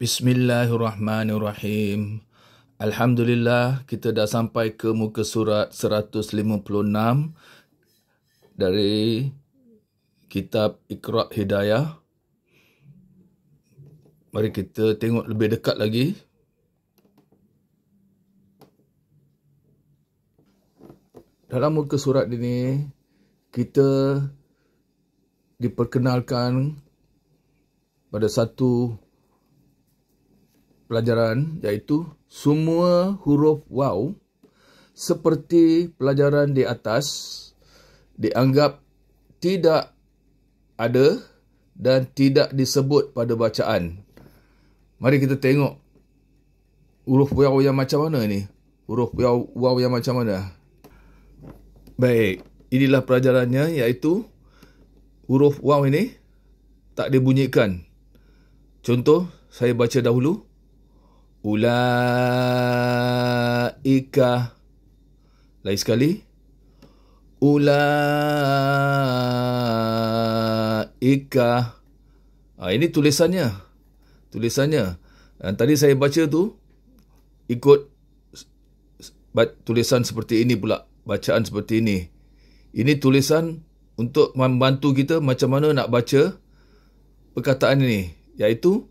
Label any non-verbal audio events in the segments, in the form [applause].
Bismillahirrahmanirrahim. Alhamdulillah kita dah sampai ke muka surat 156 dari kitab Iqra Hidayah. Mari kita tengok lebih dekat lagi. Dalam muka surat ini kita diperkenalkan pada satu pelajaran iaitu semua huruf waw seperti pelajaran di atas dianggap tidak ada dan tidak disebut pada bacaan. Mari kita tengok huruf waw yang macam mana ni? Huruf waw yang macam mana? Baik, inilah pelajarannya iaitu huruf waw ini tak dibunyikan. Contoh, saya baca dahulu. Ulaika Lagi sekali Ulaika ha, Ini tulisannya Tulisannya Dan Tadi saya baca tu Ikut Tulisan seperti ini pula Bacaan seperti ini Ini tulisan untuk membantu kita macam mana nak baca perkataan ini iaitu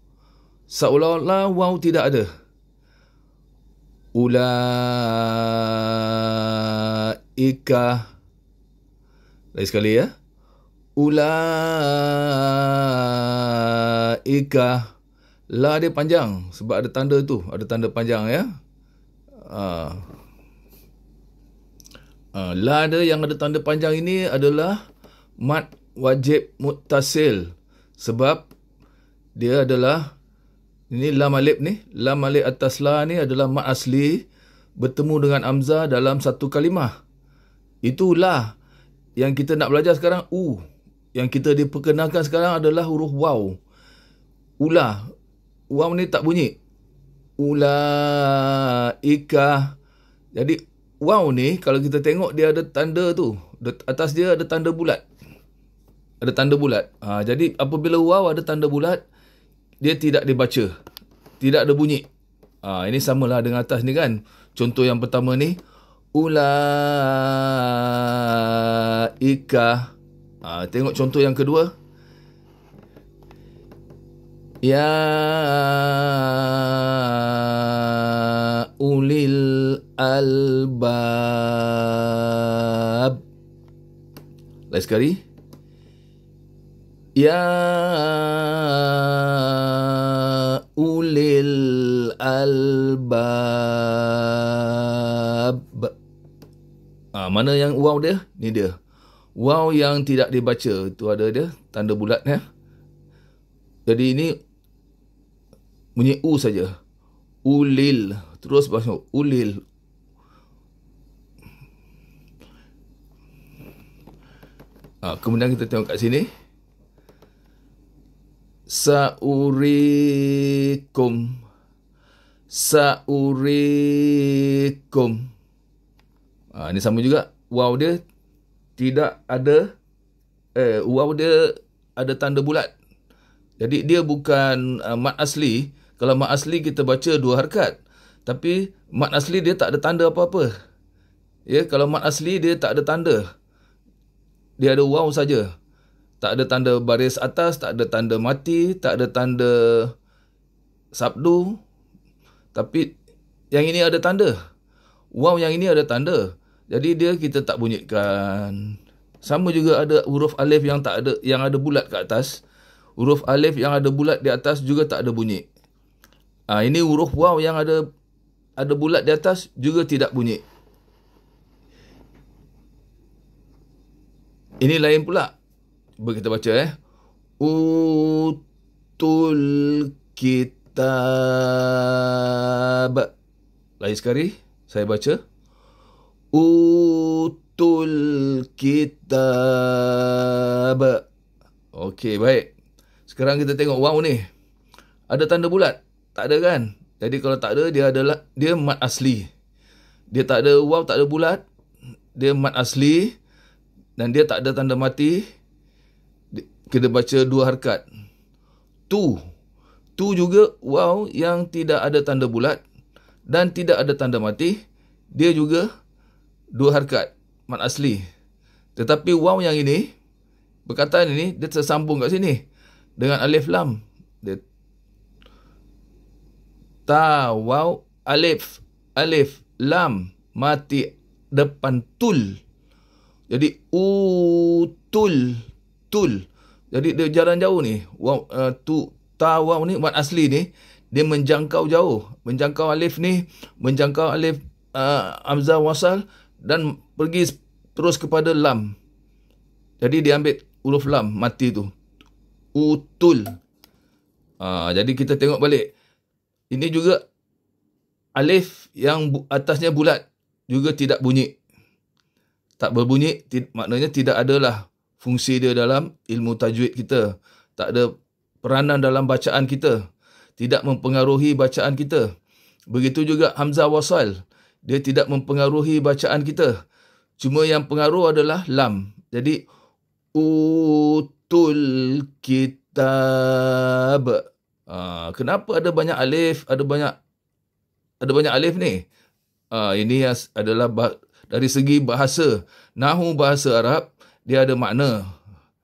seolah-olah wau tidak ada ulaika lagi sekali ya ulaika la dia panjang sebab ada tanda tu ada tanda panjang ya ah la dia yang ada tanda panjang ini adalah mat wajib mutasil sebab dia adalah ini lam alif ni. Lam alif atas la ni adalah mak asli bertemu dengan Amza dalam satu kalimah. Itulah yang kita nak belajar sekarang. U. Yang kita diperkenalkan sekarang adalah huruf waw. Ula. Waw ni tak bunyi. Ula. Ika. Jadi waw ni kalau kita tengok dia ada tanda tu. Atas dia ada tanda bulat. Ada tanda bulat. Ha, jadi apabila waw ada tanda bulat dia tidak dibaca. Tidak ada bunyi. Ha, ini samalah dengan atas ni kan. Contoh yang pertama ni. ula Ha, tengok contoh yang kedua. Ya ulil albab. Lagi sekali. Ya albab. Ha, mana yang waw dia? Ni dia. Waw yang tidak dibaca. Itu ada dia. Tanda bulat. Ya. Jadi ini bunyi U saja. Ulil. Terus bahasa ulil. Ha, kemudian kita tengok kat sini. Saurikum. Saurikum. Ha, ah, ini sama juga. Wow dia tidak ada. Eh, wow dia ada tanda bulat. Jadi dia bukan uh, mat asli. Kalau mat asli kita baca dua harkat. Tapi mat asli dia tak ada tanda apa-apa. Ya, kalau mat asli dia tak ada tanda. Dia ada wow saja. Tak ada tanda baris atas, tak ada tanda mati, tak ada tanda sabdu, tapi yang ini ada tanda. Wow yang ini ada tanda. Jadi dia kita tak bunyikan. Sama juga ada huruf alif yang tak ada yang ada bulat ke atas. Huruf alif yang ada bulat di atas juga tak ada bunyi. Ha, ini huruf wow yang ada ada bulat di atas juga tidak bunyi. Ini lain pula. Cuba kita baca eh. Utul kit kitab. Lagi sekali saya baca. Utul kitab. Okey, baik. Sekarang kita tengok wow ni. Ada tanda bulat? Tak ada kan? Jadi kalau tak ada, dia adalah dia mat asli. Dia tak ada wow, tak ada bulat. Dia mat asli. Dan dia tak ada tanda mati. Kita baca dua harkat. Tu. Itu juga wow yang tidak ada tanda bulat dan tidak ada tanda mati. Dia juga dua harkat, mat asli. Tetapi wow yang ini, perkataan ini, dia tersambung kat sini. Dengan alif lam. Dia... Ta, wow, alif, alif, lam, mati depan tul. Jadi, utul, tul. Jadi, dia jalan jauh ni. Wow, uh, eh, tu, tawaf ni buat asli ni dia menjangkau jauh menjangkau alif ni menjangkau alif uh, amzah wasal dan pergi terus kepada lam jadi dia ambil huruf lam mati tu utul uh, jadi kita tengok balik ini juga alif yang bu- atasnya bulat juga tidak bunyi tak berbunyi ti- maknanya tidak adalah fungsi dia dalam ilmu tajwid kita tak ada peranan dalam bacaan kita tidak mempengaruhi bacaan kita. Begitu juga Hamzah Wasal. Dia tidak mempengaruhi bacaan kita. Cuma yang pengaruh adalah lam. Jadi, utul kitab. Uh, kenapa ada banyak alif? Ada banyak ada banyak alif ni? Uh, ini adalah dari segi bahasa. Nahu bahasa Arab, dia ada makna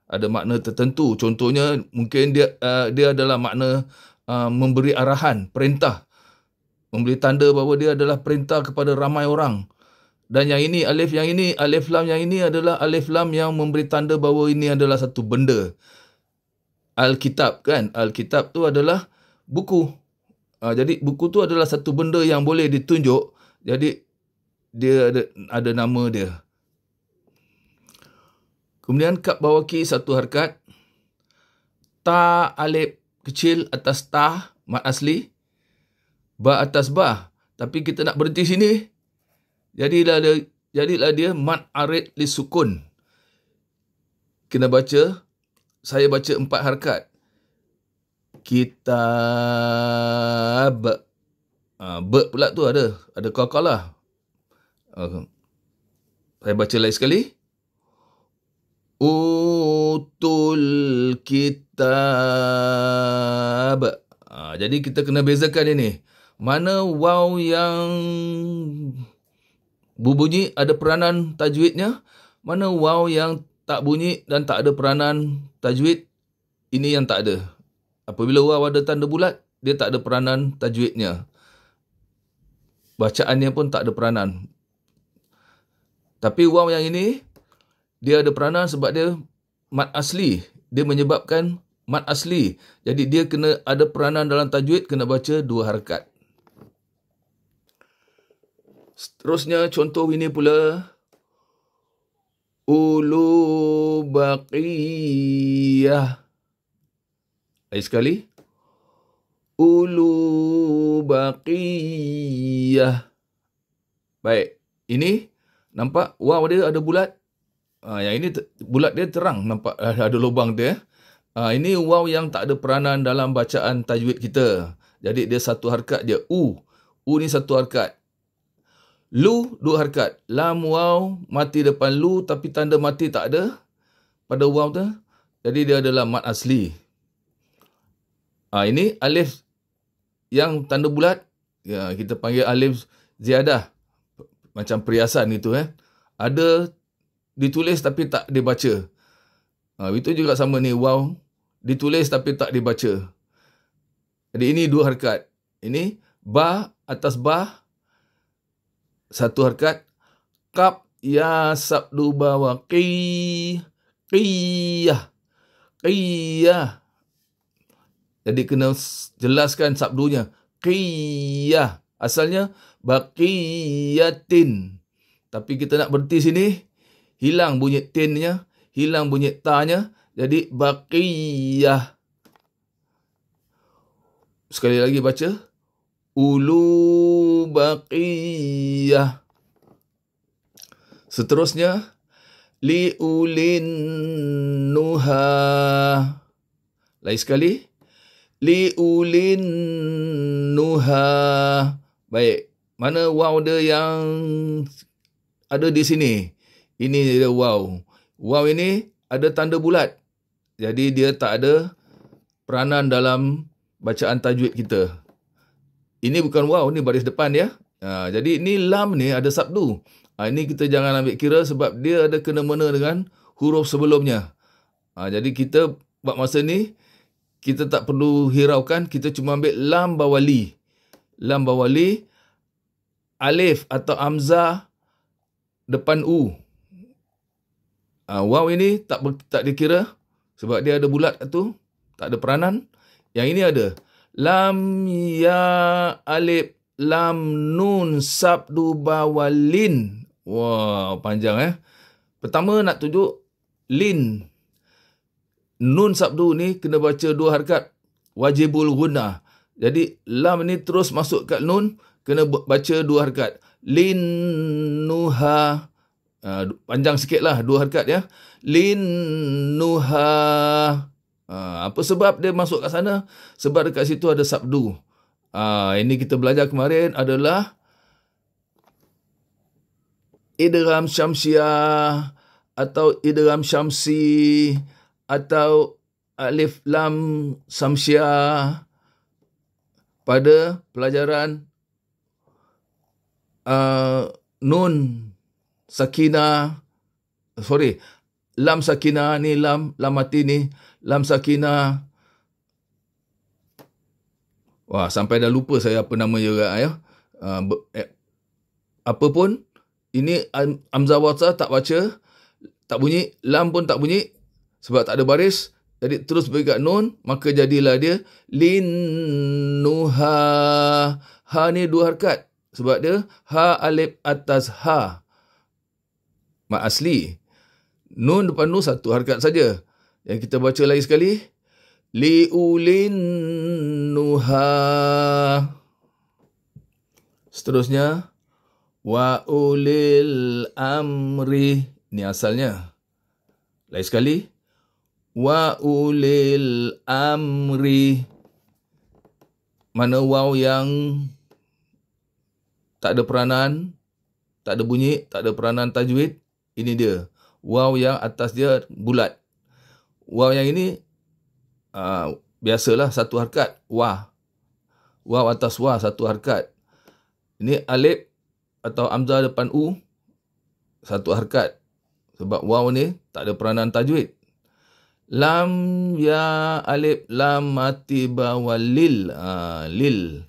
ada makna tertentu. Contohnya mungkin dia uh, dia adalah makna uh, memberi arahan, perintah. Memberi tanda bahawa dia adalah perintah kepada ramai orang. Dan yang ini alif yang ini, alif lam yang ini adalah alif lam yang memberi tanda bahawa ini adalah satu benda. Alkitab kan? Alkitab tu adalah buku. Uh, jadi buku tu adalah satu benda yang boleh ditunjuk. Jadi dia ada ada nama dia. Kemudian kap bawaki satu harkat. Ta alif kecil atas ta mat asli. Ba atas ba. Tapi kita nak berhenti sini. Jadilah dia, jadilah dia mat arid li sukun. Kena baca. Saya baca empat harkat. Kitab. Ha, bird pula tu ada. Ada kau-kau lah. saya baca lagi sekali utul kitab. Ha, jadi kita kena bezakan ini. Mana waw yang bunyi ada peranan tajwidnya? Mana waw yang tak bunyi dan tak ada peranan tajwid? Ini yang tak ada. Apabila waw ada tanda bulat, dia tak ada peranan tajwidnya. Bacaannya pun tak ada peranan. Tapi waw yang ini dia ada peranan sebab dia mat asli. Dia menyebabkan mat asli. Jadi dia kena ada peranan dalam tajwid, kena baca dua harakat. Seterusnya contoh ini pula. Ulu Baqiyah. Lagi sekali. Ulu Baqiyah. Baik. Ini nampak wow dia ada bulat. Uh, yang ini bulat dia terang nampak [laughs] ada lubang dia. Uh, ini waw yang tak ada peranan dalam bacaan tajwid kita. Jadi dia satu harkat dia. U. U ni satu harkat. Lu dua harkat. Lam waw mati depan lu tapi tanda mati tak ada pada waw tu. Jadi dia adalah mat asli. Uh, ini alif yang tanda bulat. Ya, kita panggil alif ziyadah. Macam perhiasan itu. Eh. Ada ditulis tapi tak dibaca. Ha, itu juga sama ni, wow. Ditulis tapi tak dibaca. Jadi ini dua harkat. Ini ba atas ba satu harkat kap ya sabdu bawa qi qiyah qiyah jadi kena jelaskan sabdunya qiyah asalnya baqiyatin tapi kita nak berhenti sini hilang bunyi tinnya, hilang bunyi tanya, jadi baqiyah. Sekali lagi baca. Ulu baqiyah. Seterusnya, li ulin nuha. Lagi sekali, li ulin nuha. Baik, mana wawda yang ada di sini? Ini dia wow. Wow ini ada tanda bulat. Jadi dia tak ada peranan dalam bacaan tajwid kita. Ini bukan wow, ini baris depan ya. Ha, jadi ini lam ni ada sabdu. Ha, ini kita jangan ambil kira sebab dia ada kena-mena dengan huruf sebelumnya. Ha, jadi kita buat masa ni, kita tak perlu hiraukan, kita cuma ambil lam bawali. Lam bawali, alif atau amza depan u uh, ah, wow ini tak ber, tak dikira sebab dia ada bulat tu tak ada peranan yang ini ada lam ya alif lam nun sabdu bawalin wow panjang eh pertama nak tunjuk lin nun sabdu ni kena baca dua harakat wajibul guna jadi lam ni terus masuk kat nun kena baca dua harakat lin nuha uh, panjang sikit lah dua harikat ya. Linnuha. Uh, ah, apa sebab dia masuk kat sana? Sebab dekat situ ada sabdu. Uh, ini kita belajar kemarin adalah idram syamsiah atau idram syamsi atau alif lam syamsiah pada pelajaran uh, nun sakina sorry lam sakina ni lam lam mati ni lam sakina wah sampai dah lupa saya apa nama dia ah, ya uh, eh, apa pun ini am, amza wasa tak baca tak bunyi lam pun tak bunyi sebab tak ada baris jadi terus berikat nun maka jadilah dia linuha ha ni dua harakat sebab dia ha alif atas ha mat asli. Nun depan nun satu harkat saja. Yang kita baca lagi sekali. Liulin nuha. Seterusnya. waulil amri. Ini asalnya. Lagi sekali. waulil amri. Mana waw yang tak ada peranan, tak ada bunyi, tak ada peranan tajwid ini dia Wow yang atas dia bulat Wow yang ini uh, biasalah satu harkat wah Wow atas wah satu harkat ini alif atau amzah depan u satu harkat sebab wow ni tak ada peranan tajwid lam ya alif lam mati bawalil ha, lil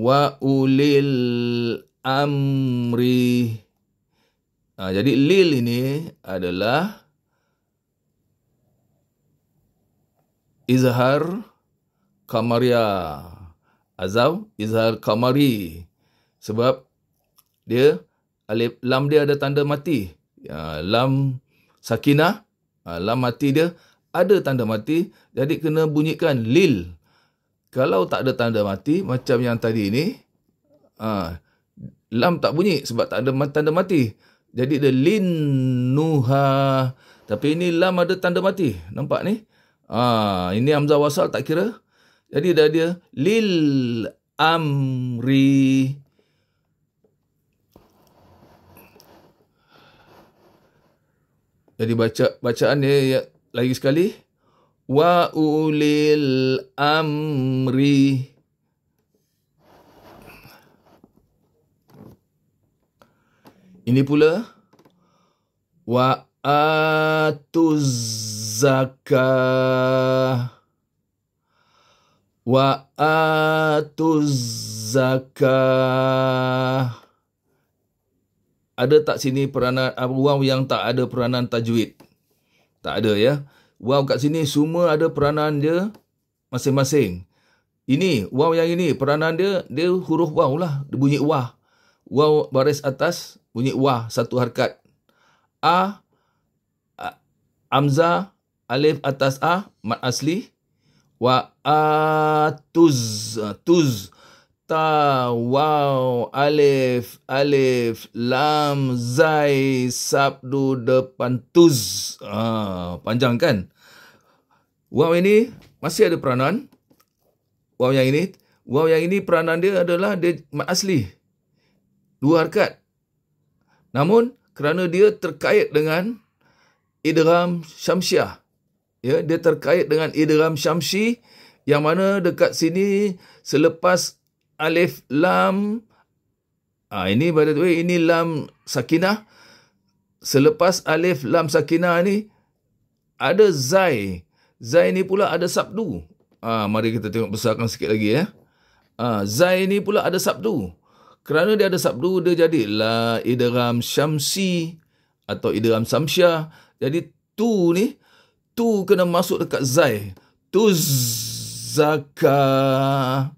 wa ah, ulil amri Ha, jadi lil ini adalah izhar kamaria azau izhar kamari sebab dia alif lam dia ada tanda mati ha, lam sakinah ha, lam mati dia ada tanda mati jadi kena bunyikan lil kalau tak ada tanda mati macam yang tadi ni ha, lam tak bunyi sebab tak ada tanda mati jadi dia lin nuha. Tapi ini lam ada tanda mati. Nampak ni? Ha, ini Hamzah Wasal tak kira. Jadi dah dia lil amri. Jadi baca bacaan dia ya, lagi sekali. Wa ulil amri. Ini pula wa atuzakah wa atuzakah ada tak sini peranan wow ah, yang tak ada peranan tajwid tak ada ya wow kat sini semua ada peranan dia masing-masing ini wow yang ini peranan dia dia huruf wow lah dia bunyi wah wow baris atas bunyi wah satu harkat a, amza alif atas a mat asli wa a tuz tuz ta waw alif alif lam zai sabdu depan tuz ha, panjang kan waw ini masih ada peranan waw yang ini waw yang ini peranan dia adalah dia mat asli dua harkat Namun kerana dia terkait dengan idram syamsiah. Ya, dia terkait dengan idram syamsi yang mana dekat sini selepas alif lam ah ha, ini by the way ini lam sakinah selepas alif lam sakinah ni ada zai zai ni pula ada sabdu ah ha, mari kita tengok besarkan sikit lagi ya ha, zai ni pula ada sabdu kerana dia ada sabdu, dia jadilah idram syamsi atau idram samsya. Jadi tu ni, tu kena masuk dekat zai. Tu zaka.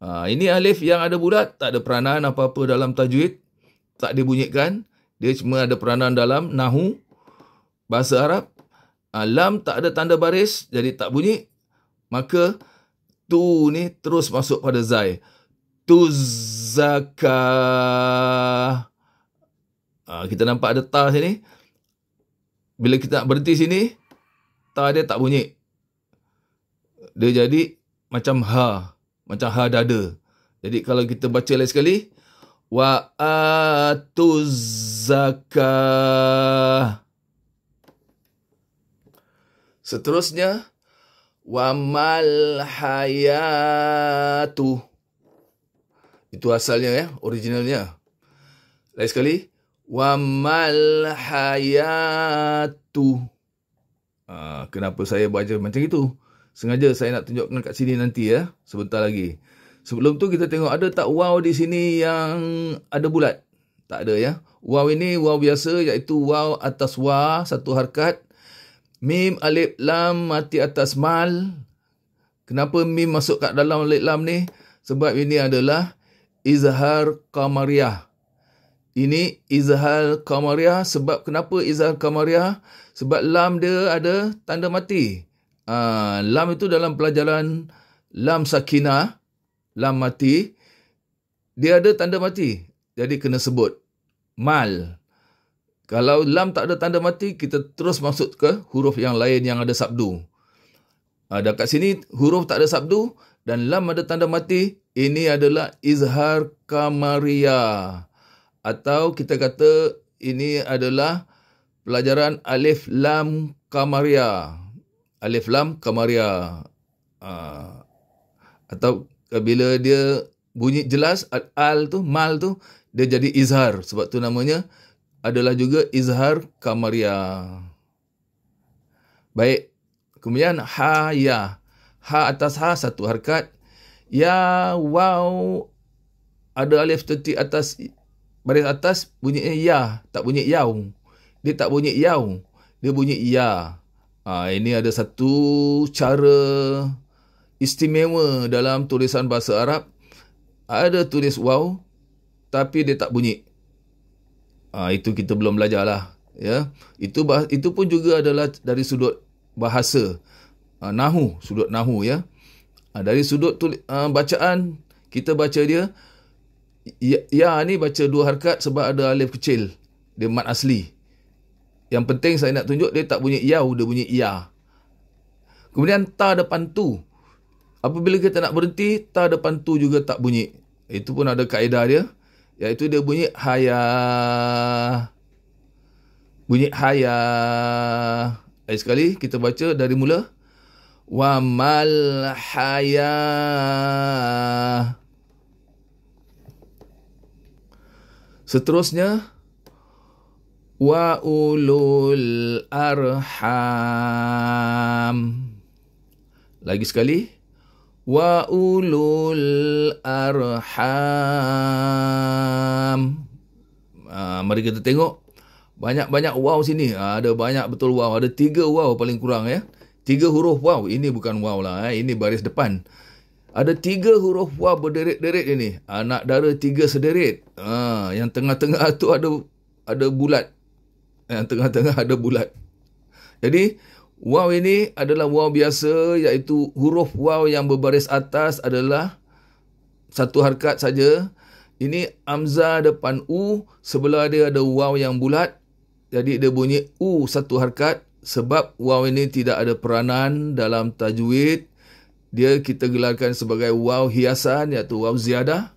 Ha, ini alif yang ada bulat, tak ada peranan apa-apa dalam tajwid. Tak dibunyikan. Dia cuma ada peranan dalam nahu. Bahasa Arab. Alam ha, tak ada tanda baris, jadi tak bunyi. Maka tu ni terus masuk pada zai. Zai tuzaka. Ha, ah, kita nampak ada ta sini. Bila kita nak berhenti sini, ta dia tak bunyi. Dia jadi macam ha. Macam ha dada. Jadi kalau kita baca lagi sekali. Wa atuzaka. Seterusnya. Wa mal itu asalnya ya, originalnya. Lain sekali. Wa mal hayatu. Ha, kenapa saya baca macam itu? Sengaja saya nak tunjukkan kat sini nanti ya. Sebentar lagi. Sebelum tu kita tengok ada tak wow di sini yang ada bulat? Tak ada ya. Wow ini wow biasa iaitu wow atas wa satu harkat. Mim alif lam mati atas mal. Kenapa mim masuk kat dalam alif lam ni? Sebab ini adalah izhar Kamariah. Ini izhar Kamariah sebab kenapa izhar Kamariah? Sebab lam dia ada tanda mati. Uh, lam itu dalam pelajaran lam sakinah, lam mati, dia ada tanda mati. Jadi kena sebut. Mal. Kalau lam tak ada tanda mati, kita terus masuk ke huruf yang lain yang ada sabdu. Ada ah, kat sini huruf tak ada sabdu, dan lam ada tanda mati, ini adalah izhar kamaria. Atau kita kata ini adalah pelajaran alif lam kamaria. Alif lam kamaria. Ah. atau bila dia bunyi jelas al tu mal tu dia jadi izhar sebab tu namanya adalah juga izhar kamaria. Baik, kemudian hayah. Ha atas ha satu harkat. Ya wow ada alif tuti atas baris atas bunyinya eh, ya tak bunyi yau. Dia tak bunyi yau. Dia bunyi ya. Ha, ini ada satu cara istimewa dalam tulisan bahasa Arab. Ada tulis wow tapi dia tak bunyi. Ha, itu kita belum belajarlah. Ya, itu bah, itu pun juga adalah dari sudut bahasa uh, nahu sudut nahu ya uh, dari sudut tu uh, ah, bacaan kita baca dia ya, ya ni baca dua harkat sebab ada alif kecil dia mat asli yang penting saya nak tunjuk dia tak bunyi ya dia bunyi ya kemudian ta depan tu apabila kita nak berhenti ta depan tu juga tak bunyi itu pun ada kaedah dia iaitu dia bunyi haya bunyi haya Lagi sekali kita baca dari mula wa mal hayah. Seterusnya wa ulul arham. Lagi sekali wa ulul arham. Aa, mari kita tengok banyak-banyak wow sini. Ah, ada banyak betul wow. Ada tiga wow paling kurang ya. Tiga huruf wow. Ini bukan wow lah. Eh. Ini baris depan. Ada tiga huruf wow berderet-deret ini. Anak dara tiga sederet Ha, yang tengah-tengah [laughs] tu ada ada bulat. Yang tengah-tengah ada bulat. Jadi, wow ini adalah wow biasa. Iaitu huruf wow yang berbaris atas adalah satu harkat saja. Ini amza depan U. Sebelah dia ada wow yang bulat. Jadi, dia bunyi U satu harkat sebab waw ini tidak ada peranan dalam tajwid dia kita gelarkan sebagai waw hiasan iaitu waw ziyadah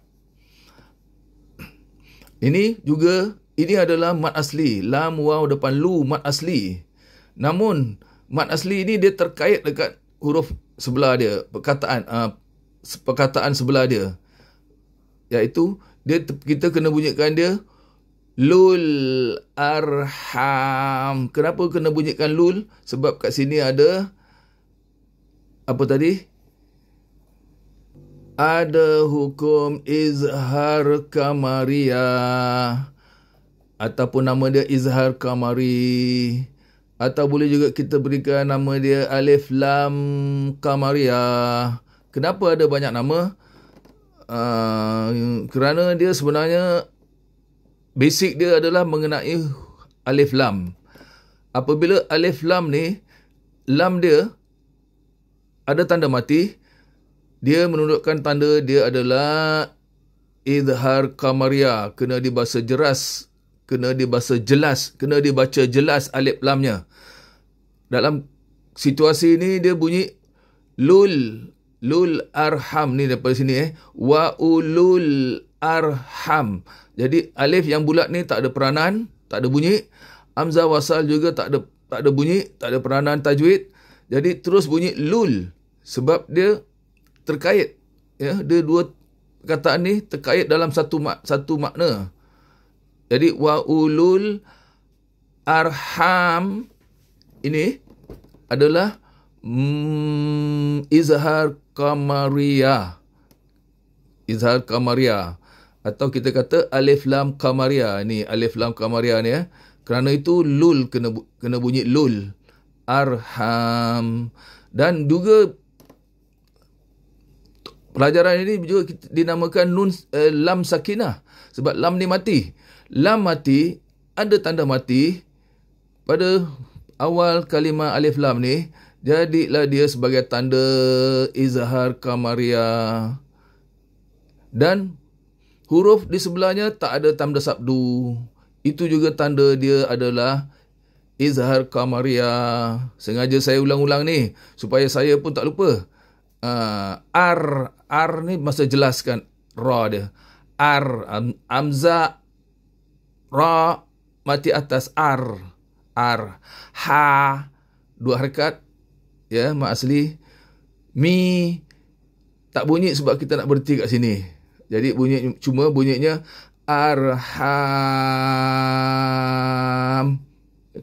ini juga ini adalah mat asli lam waw depan lu mat asli namun mat asli ini dia terkait dekat huruf sebelah dia perkataan uh, perkataan sebelah dia iaitu dia kita kena bunyikan dia Lul Arham. Kenapa kena bunyikan Lul? Sebab kat sini ada apa tadi? Ada hukum Izhar Kamaria ataupun nama dia Izhar Kamari atau boleh juga kita berikan nama dia Alif Lam Kamaria. Kenapa ada banyak nama? Uh, kerana dia sebenarnya basic dia adalah mengenai alif lam. Apabila alif lam ni, lam dia ada tanda mati, dia menunjukkan tanda dia adalah idhar kamaria, kena dibaca jelas, kena dibaca jelas, kena dibaca jelas alif lamnya. Dalam situasi ini dia bunyi lul lul arham ni daripada sini eh wa ulul arham jadi alif yang bulat ni tak ada peranan, tak ada bunyi. Amzah wasal juga tak ada tak ada bunyi, tak ada peranan tajwid. Jadi terus bunyi lul sebab dia terkait. Ya, dia dua perkataan ni terkait dalam satu mak, satu makna. Jadi wa ulul arham ini adalah mm, izhar kamaria. Izhar kamaria atau kita kata alif lam kamaria ni alif lam kamaria ni ya eh. kerana itu lul kena kena bunyi lul arham dan juga pelajaran ini juga dinamakan nun eh, lam sakinah sebab lam ni mati lam mati ada tanda mati pada awal kalimah alif lam ni jadilah dia sebagai tanda izhar kamaria dan Huruf di sebelahnya tak ada tanda sabdu. Itu juga tanda dia adalah Izhar Kamaria. Sengaja saya ulang-ulang ni supaya saya pun tak lupa. Uh, ar ar ni masa jelaskan ra dia. Ar am, amza ra mati atas ar ar ha dua harakat ya mak asli mi tak bunyi sebab kita nak berhenti kat sini jadi bunyi cuma bunyinya arham.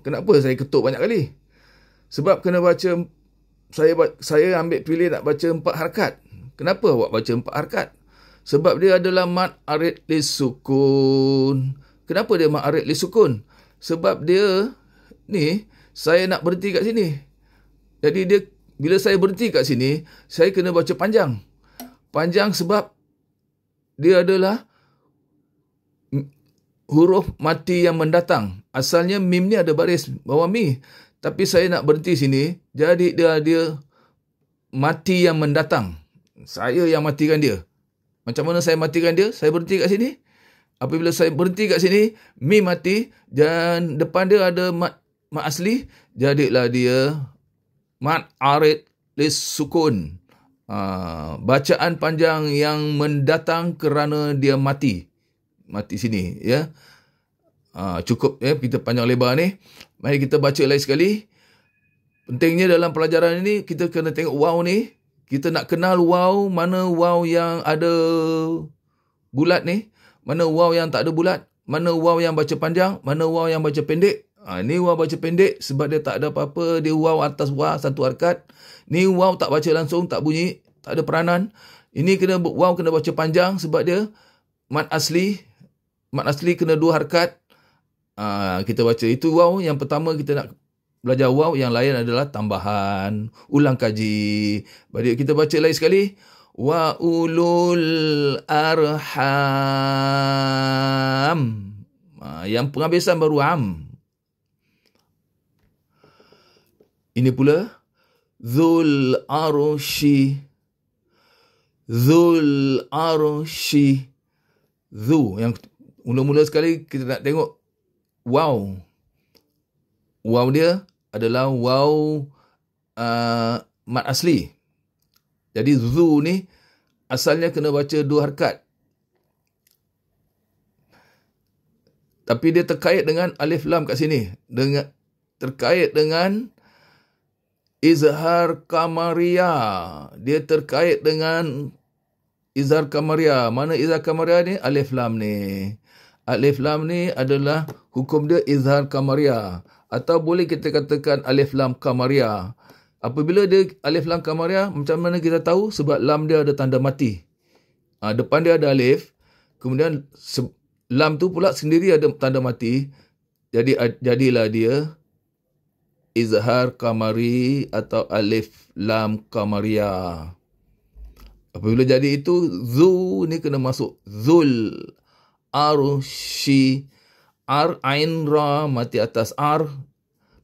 Kenapa saya ketuk banyak kali? Sebab kena baca saya saya ambil pilih nak baca empat harakat. Kenapa awak baca empat harakat? Sebab dia adalah mat arid sukun. Kenapa dia mat arid sukun? Sebab dia ni saya nak berhenti kat sini. Jadi dia bila saya berhenti kat sini, saya kena baca panjang. Panjang sebab dia adalah huruf mati yang mendatang. Asalnya mim ni ada baris bawah mi. Tapi saya nak berhenti sini. Jadi dia dia mati yang mendatang. Saya yang matikan dia. Macam mana saya matikan dia? Saya berhenti kat sini. Apabila saya berhenti kat sini, mi mati dan depan dia ada mat, mat asli. Jadilah dia mat arid lis sukun. Ha, bacaan panjang yang mendatang kerana dia mati. Mati sini, ya. Aa, ha, cukup ya kita panjang lebar ni. Mari kita baca lagi sekali. Pentingnya dalam pelajaran ini kita kena tengok wow ni. Kita nak kenal wow mana wow yang ada bulat ni, mana wow yang tak ada bulat, mana wow yang baca panjang, mana wow yang baca pendek. Ha, ni waw baca pendek sebab dia tak ada apa-apa. Dia waw atas waw satu arkat. Ni wau tak baca langsung, tak bunyi. Tak ada peranan. Ini kena waw kena baca panjang sebab dia mat asli. Mat asli kena dua harkat. Ha, kita baca itu wau Yang pertama kita nak belajar wau Yang lain adalah tambahan. Ulang kaji. Jadi kita baca lagi sekali. Wa ulul arham. Ha, yang penghabisan baru am. Ini pula Zul Arushi Zul Arushi Zu yang mula-mula sekali kita nak tengok wow wow dia adalah wow uh, mat asli jadi zu ni asalnya kena baca dua harkat tapi dia terkait dengan alif lam kat sini dengan terkait dengan Izhar Kamaria. Dia terkait dengan Izhar Kamaria. Mana Izhar Kamaria ni? Alif Lam ni. Alif Lam ni adalah hukum dia Izhar Kamaria. Atau boleh kita katakan Alif Lam Kamaria. Apabila dia Alif Lam Kamaria, macam mana kita tahu? Sebab Lam dia ada tanda mati. Ha, depan dia ada Alif. Kemudian Lam tu pula sendiri ada tanda mati. Jadi jadilah dia izhar kamari atau alif lam kamaria. Apabila jadi itu, zu ni kena masuk zul. Ar, shi, ar, ain, ra, mati atas ar.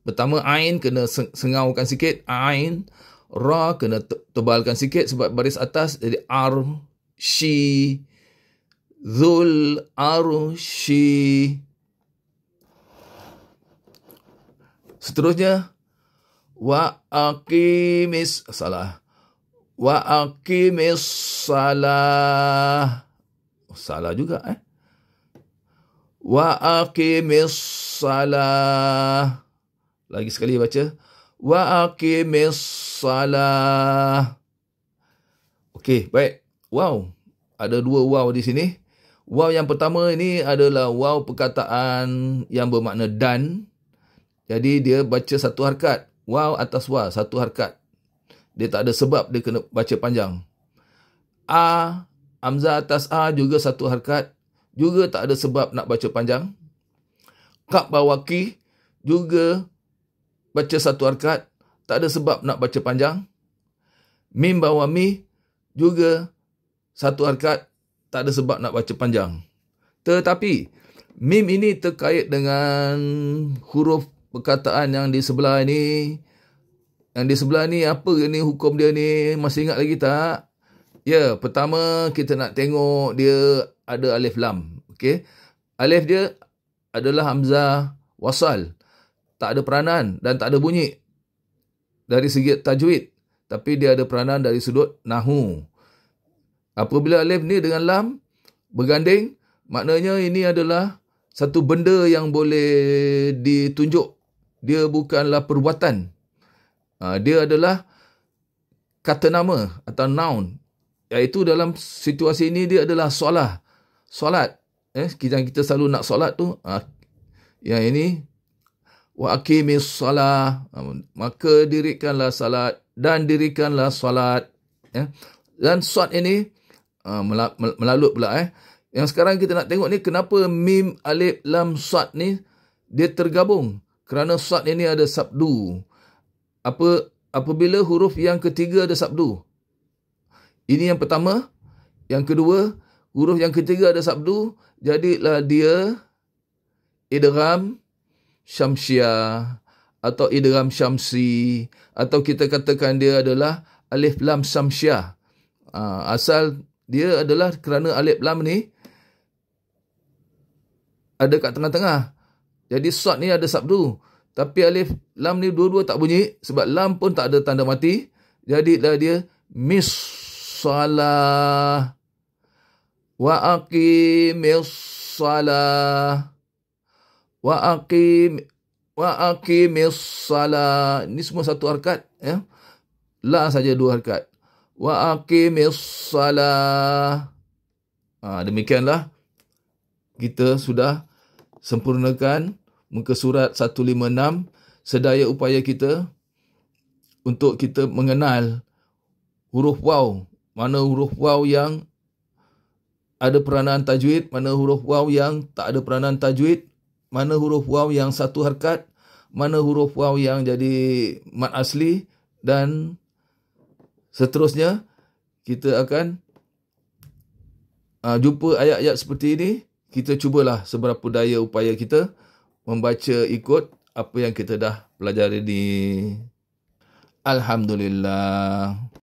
Pertama, ain kena sengaukan sikit. Ain, ra kena tebalkan sikit sebab baris atas. Jadi, ar, shi, zul, ar, shi. Seterusnya wa aqimis salah. Wa aqimis salah. Salah juga eh. Wa aqimis salah. Lagi sekali baca. Wa aqimis salah. Okey, baik. Wow. Ada dua wow di sini. Wow yang pertama ini adalah wow perkataan yang bermakna dan jadi dia baca satu harkat. Wow atas wa satu harkat. Dia tak ada sebab dia kena baca panjang. A, Amza atas A juga satu harkat. Juga tak ada sebab nak baca panjang. Kap bawaki juga baca satu harkat. Tak ada sebab nak baca panjang. Mim bawah mi juga satu harkat. Tak ada sebab nak baca panjang. Tetapi, mim ini terkait dengan huruf perkataan yang di sebelah ni yang di sebelah ni apa ni hukum dia ni masih ingat lagi tak ya pertama kita nak tengok dia ada alif lam okey alif dia adalah hamzah wasal tak ada peranan dan tak ada bunyi dari segi tajwid tapi dia ada peranan dari sudut nahu apabila alif ni dengan lam berganding maknanya ini adalah satu benda yang boleh ditunjuk dia bukanlah perbuatan. Ah, dia adalah kata nama atau noun. Iaitu dalam situasi ini dia adalah solah. Solat. Eh, kita, kita selalu nak solat tu. Ah, yang ini. Wa akimis solah. Ah, maka dirikanlah solat. Dan dirikanlah solat. Eh. Dan solat ini melalut pula. Eh. Yang sekarang kita nak tengok ni kenapa mim alif lam solat ni dia tergabung. Kerana sad ini ada sabdu. Apa apabila huruf yang ketiga ada sabdu. Ini yang pertama. Yang kedua, huruf yang ketiga ada sabdu, jadilah dia idgham syamsia atau idgham syamsi atau kita katakan dia adalah alif lam syamsia. Ha, asal dia adalah kerana alif lam ni ada kat tengah-tengah. Jadi sod ni ada sabdu. Tapi alif lam ni dua-dua tak bunyi. Sebab lam pun tak ada tanda mati. Jadi dah dia misalah. Wa aqimil salah. Wa aqim wa aqimil salah. Ini semua satu harkat. Ya. La saja dua harkat. Wa aqimil salah. Ha, demikianlah kita sudah sempurnakan muka surat 156 sedaya upaya kita untuk kita mengenal huruf waw mana huruf waw yang ada peranan tajwid mana huruf waw yang tak ada peranan tajwid mana huruf waw yang satu harkat mana huruf waw yang jadi mat asli dan seterusnya kita akan uh, jumpa ayat-ayat seperti ini kita cubalah seberapa daya upaya kita membaca ikut apa yang kita dah pelajari di Alhamdulillah.